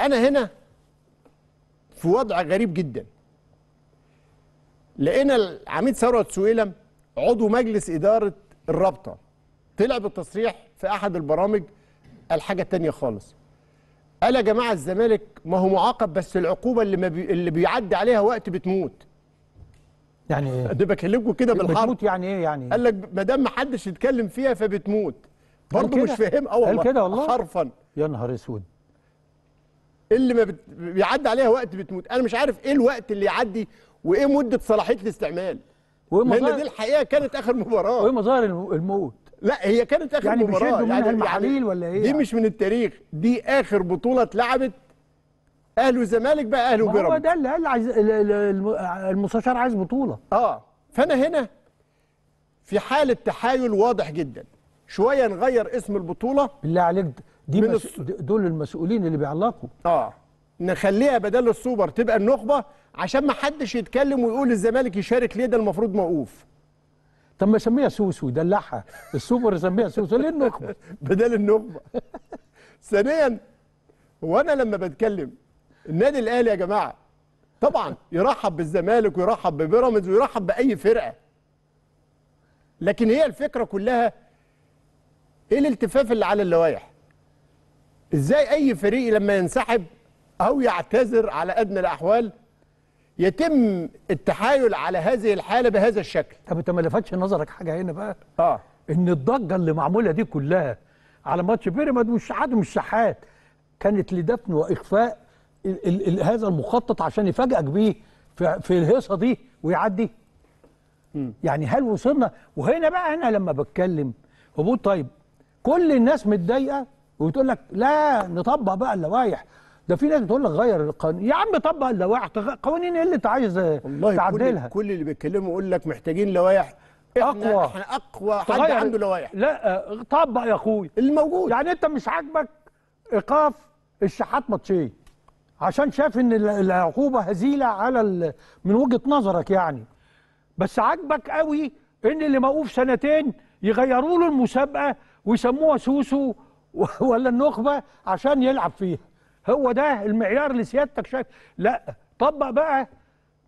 انا هنا في وضع غريب جدا لقينا العميد ثروت سويلم عضو مجلس اداره الرابطه طلع بالتصريح في احد البرامج قال حاجه تانية خالص قال يا جماعه الزمالك ما هو معاقب بس العقوبه اللي ما بي... اللي بيعدي عليها وقت بتموت يعني ايه ده بكلمكم كده بالحرف بتموت يعني ايه يعني قال لك ما دام ما حدش يتكلم فيها فبتموت برضه مش فاهم اه كده والله حرفا يا نهار اسود اللي ما بت... بيعدي عليها وقت بتموت انا مش عارف ايه الوقت اللي يعدي وايه مده صلاحيه الاستعمال ومظاهر... لان دي الحقيقه كانت اخر مباراه وايه مظاهر الموت لا هي كانت اخر يعني مباراه يعني من يعني المحاليل ولا ايه دي مش من التاريخ دي اخر بطوله اتلعبت اهلي وزمالك بقى اهلي وبيراميدز هو ده اللي قال عايز المستشار عايز بطوله اه فانا هنا في حاله تحايل واضح جدا شويه نغير اسم البطوله بالله عليك دي من مس... دول المسؤولين اللي بيعلقوا اه نخليها بدل السوبر تبقى النخبه عشان ما حدش يتكلم ويقول الزمالك يشارك ليه ده المفروض موقوف طب ما يسميها سوسو يدلعها السوبر يسميها سوسو ليه النخبه بدل النخبه ثانيا هو انا لما بتكلم النادي الاهلي يا جماعه طبعا يرحب بالزمالك ويرحب ببيراميدز ويرحب باي فرقه لكن هي الفكره كلها ايه الالتفاف اللي على اللوائح ازاي اي فريق لما ينسحب او يعتذر على ادنى الاحوال يتم التحايل على هذه الحاله بهذا الشكل طب انت ما لفتش نظرك حاجه هنا بقى اه ان الضجه اللي معموله دي كلها على ماتش بيراميدز مش عدم الشحات كانت لدفن واخفاء الـ الـ الـ هذا المخطط عشان يفاجئك بيه في, في الهيصه دي ويعدي م. يعني هل وصلنا وهنا بقى انا لما بتكلم وبقول طيب كل الناس متضايقه وتقول لك لا نطبق بقى اللوائح ده في ناس بتقول لك غير القانون يا عم طبق اللوائح قوانين ايه اللي انت عايز تعدلها كل, كل اللي بيتكلموا يقول لك محتاجين لوائح اقوى احنا اقوى حد عنده لوائح لا آه، طبق يا اخويا الموجود يعني انت مش عاجبك ايقاف الشحات ماتشين عشان شاف ان العقوبه هزيله على من وجهه نظرك يعني بس عاجبك قوي ان اللي موقوف سنتين يغيروا له المسابقه ويسموها سوسو ولا النخبه عشان يلعب فيها هو ده المعيار لسيادتك شايف لا طبق بقى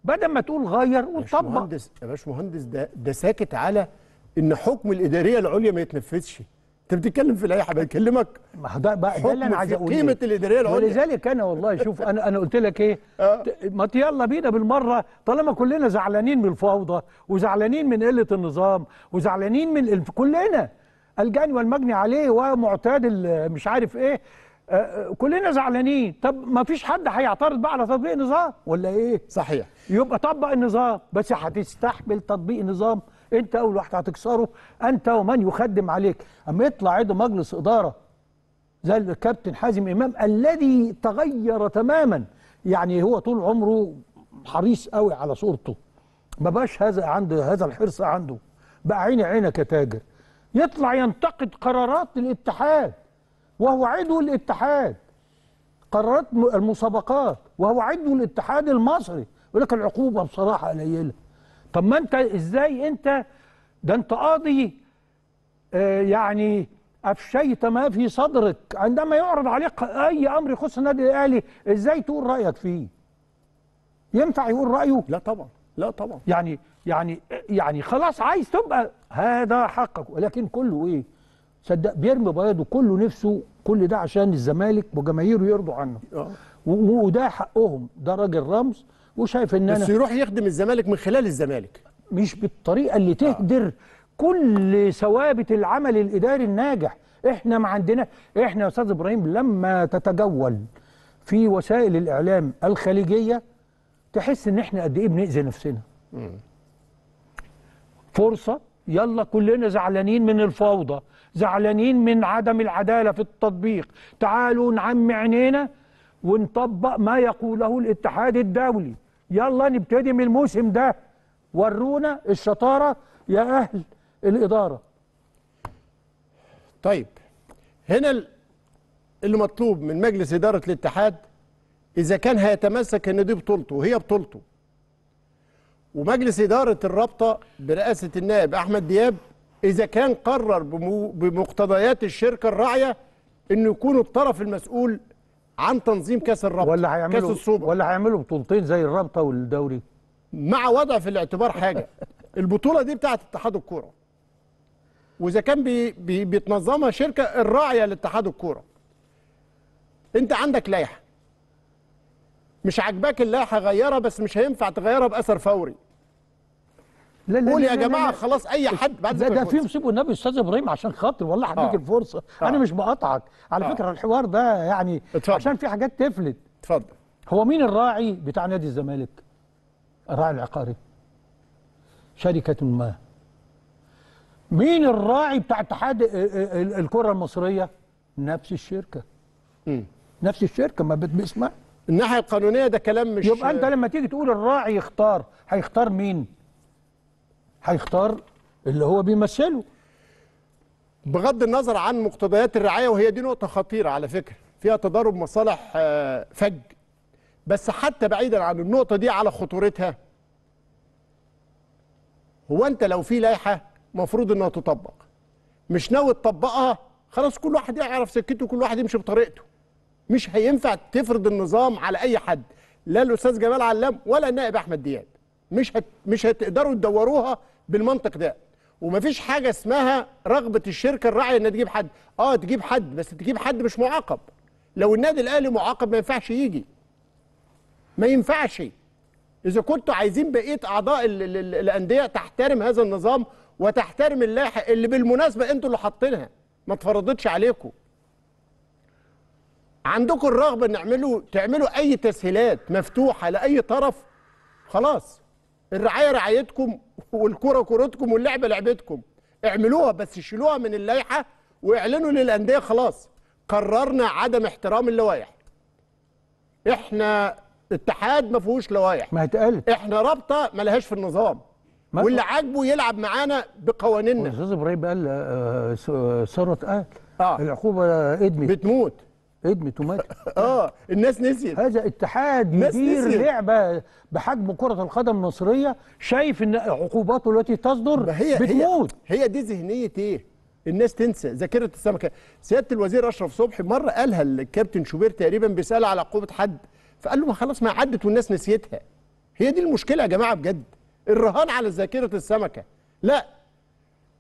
بدل ما تقول غير وطبق مهندس يا باشمهندس ده ده ساكت على ان حكم الاداريه العليا ما يتنفذش انت بتتكلم في الايه حبيبي بكلمك ما ده بقى ده اللي انا عايز اقوله قيمه الاداريه العليا ولذلك انا والله شوف انا انا قلت لك ايه آه. ما يلا بينا بالمره طالما كلنا زعلانين من الفوضى وزعلانين من قله النظام وزعلانين من كلنا الجاني والمجني عليه ومعتاد مش عارف ايه آه، آه، كلنا زعلانين طب ما فيش حد هيعترض بقى على تطبيق نظام ولا ايه صحيح يبقى طبق النظام بس هتستحمل تطبيق نظام انت اول واحد هتكسره انت ومن يخدم عليك اما يطلع عضو مجلس اداره زي الكابتن حازم امام الذي تغير تماما يعني هو طول عمره حريص قوي على صورته ما بقاش هذا عنده هذا الحرص عنده بقى عيني عينك يا تاجر يطلع ينتقد قرارات الاتحاد وهو عضو الاتحاد قرارات المسابقات وهو عضو الاتحاد المصري يقول لك العقوبه بصراحه قليله طب ما انت ازاي انت ده انت قاضي آه يعني افشيت ما في صدرك عندما يعرض عليك اي امر يخص النادي الاهلي ازاي تقول رايك فيه ينفع يقول رايه لا طبعا لا طبعا يعني يعني يعني خلاص عايز تبقى هذا حقك ولكن كله ايه صدق بيرمي بياضه كله نفسه كل ده عشان الزمالك وجماهيره يرضوا عنه اه وده حقهم ده راجل رمز وشايف ان انا بس يروح يخدم الزمالك من خلال الزمالك مش بالطريقه اللي تهدر آه. كل ثوابت العمل الاداري الناجح احنا ما عندنا احنا يا استاذ ابراهيم لما تتجول في وسائل الاعلام الخليجيه تحس ان احنا قد ايه بنأذي نفسنا فرصه يلا كلنا زعلانين من الفوضى زعلانين من عدم العداله في التطبيق تعالوا نعمي عينينا ونطبق ما يقوله الاتحاد الدولي يلا نبتدي من الموسم ده ورونا الشطاره يا اهل الاداره طيب هنا اللي مطلوب من مجلس اداره الاتحاد إذا كان هيتمسك إن دي بطولته وهي بطولته ومجلس إدارة الرابطة برئاسة النائب أحمد دياب إذا كان قرر بمقتضيات الشركة الراعية إنه يكون الطرف المسؤول عن تنظيم كأس الرابطة ولا كأس السوبر ولا هيعملوا بطولتين زي الرابطة والدوري مع وضع في الاعتبار حاجة البطولة دي بتاعة اتحاد الكورة وإذا كان بي بي بيتنظمها شركة الراعية لاتحاد الكورة أنت عندك لائحة مش عاجباك اللائحه غيرها بس مش هينفع تغيرها باثر فوري لا لا قول يا جماعه لا لا خلاص اي حد بعد ده ده في مصيبه والنبي استاذ ابراهيم عشان خاطر والله هديك آه. الفرصه آه. انا مش بقاطعك على آه. فكره الحوار ده يعني اتفضل. عشان في حاجات تفلت اتفضل هو مين الراعي بتاع نادي الزمالك الراعي العقاري شركه ما مين الراعي بتاع اتحاد الكره المصريه نفس الشركه م. نفس الشركه ما بتسمعش الناحيه القانونيه ده كلام مش يبقى انت لما تيجي تقول الراعي يختار هيختار مين هيختار اللي هو بيمثله بغض النظر عن مقتضيات الرعايه وهي دي نقطه خطيره على فكره فيها تضارب مصالح آه، فج بس حتى بعيدا عن النقطه دي على خطورتها هو انت لو في لائحه مفروض انها تطبق مش ناوي تطبقها خلاص كل واحد يعرف سكته كل واحد يمشي بطريقته مش هينفع تفرض النظام على اي حد لا الاستاذ جمال علام ولا النائب احمد دياب مش هت... مش هتقدروا تدوروها بالمنطق ده ومفيش حاجه اسمها رغبه الشركه الراعيه انها تجيب حد اه تجيب حد بس تجيب حد مش معاقب لو النادي الاهلي معاقب ما ينفعش يجي ما ينفعش اذا كنتوا عايزين بقيه اعضاء ال ال ال الانديه تحترم هذا النظام وتحترم اللائحه اللي بالمناسبه انتوا اللي حاطينها ما اتفرضتش عليكم عندكم الرغبه نعملوا تعملوا اي تسهيلات مفتوحه لاي طرف خلاص الرعايه رعايتكم والكره كرتكم واللعبه لعبتكم اعملوها بس شيلوها من اللائحه واعلنوا للانديه خلاص قررنا عدم احترام اللوائح احنا اتحاد ما فيهوش لوائح ما اتقالت احنا رابطه ما لهاش في النظام واللي عاجبه يلعب معانا بقوانيننا استاذ ابراهيم قال آه، آه، آه، ثروه قال آه. العقوبه ادمت بتموت ادمي توماتي اه الناس نسيت هذا اتحاد مدير لعبه بحجم كره القدم المصريه شايف ان عقوباته التي تصدر هي بتموت هي, هي دي ذهنيه ايه؟ الناس تنسى ذاكره السمكه سياده الوزير اشرف صبحي مره قالها الكابتن شوبير تقريبا بيسال على عقوبه حد فقال له ما خلاص ما عدت والناس نسيتها هي دي المشكله يا جماعه بجد الرهان على ذاكره السمكه لا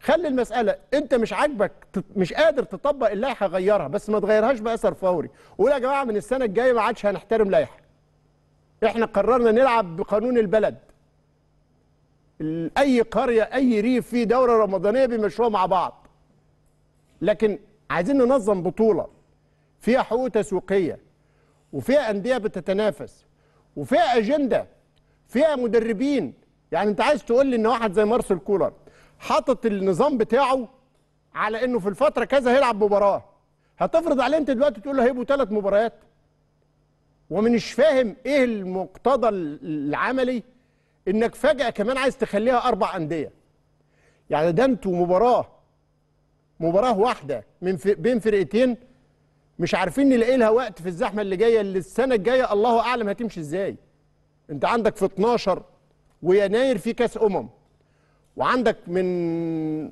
خلي المساله انت مش عاجبك مش قادر تطبق اللائحه غيرها بس ما تغيرهاش باثر فوري قول يا جماعه من السنه الجايه ما عادش هنحترم لائحه احنا قررنا نلعب بقانون البلد اي قريه اي ريف فيه دوره رمضانيه بيمشوها مع بعض لكن عايزين ننظم بطوله فيها حقوق تسويقيه وفيها انديه بتتنافس وفيها اجنده فيها مدربين يعني انت عايز تقول لي ان واحد زي مارسيل كولر حاطط النظام بتاعه على انه في الفتره كذا هيلعب مباراه هتفرض عليه انت دلوقتي تقول له هيبقوا ثلاث مباريات ومنش فاهم ايه المقتضى العملي انك فجاه كمان عايز تخليها اربع انديه يعني ده انتوا مباراه مباراه واحده من ف... بين فرقتين مش عارفين نلاقي لها وقت في الزحمه اللي جايه اللي السنه الجايه الله اعلم هتمشي ازاي انت عندك في 12 ويناير في كاس امم وعندك من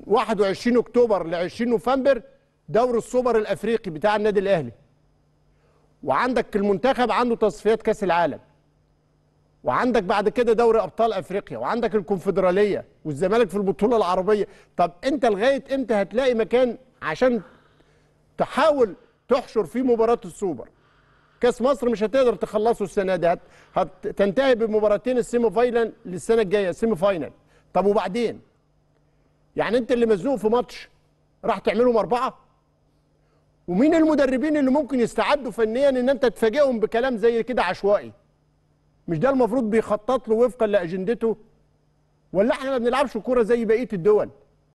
21 اكتوبر ل 20 نوفمبر دوري السوبر الافريقي بتاع النادي الاهلي وعندك المنتخب عنده تصفيات كاس العالم وعندك بعد كده دوري ابطال افريقيا وعندك الكونفدراليه والزمالك في البطوله العربيه طب انت لغايه امتى هتلاقي مكان عشان تحاول تحشر فيه مباراه السوبر كاس مصر مش هتقدر تخلصه السنه دي هتنتهي بمباراتين السيمي فاينل للسنه الجايه سيمي فاينل طب وبعدين يعني انت اللي مزنوق في ماتش راح تعملهم اربعه ومين المدربين اللي ممكن يستعدوا فنيا ان انت تفاجئهم بكلام زي كده عشوائي مش ده المفروض بيخطط له وفقا لاجندته ولا احنا ما بنلعبش كوره زي بقيه الدول